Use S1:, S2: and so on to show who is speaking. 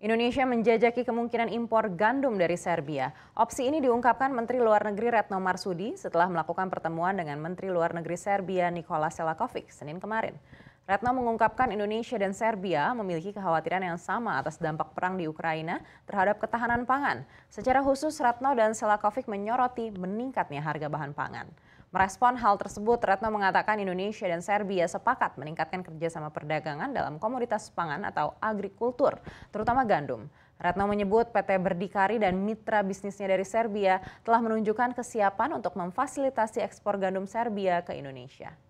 S1: Indonesia menjajaki kemungkinan impor gandum dari Serbia. Opsi ini diungkapkan Menteri Luar Negeri Retno Marsudi setelah melakukan pertemuan dengan Menteri Luar Negeri Serbia Nikola Selakovic Senin kemarin. Retno mengungkapkan Indonesia dan Serbia memiliki kekhawatiran yang sama atas dampak perang di Ukraina terhadap ketahanan pangan. Secara khusus, Retno dan Selakovic menyoroti meningkatnya harga bahan pangan. Merespon hal tersebut, Retno mengatakan Indonesia dan Serbia sepakat meningkatkan kerjasama perdagangan dalam komoditas pangan atau agrikultur, terutama gandum. Retno menyebut PT Berdikari dan mitra bisnisnya dari Serbia telah menunjukkan kesiapan untuk memfasilitasi ekspor gandum Serbia ke Indonesia.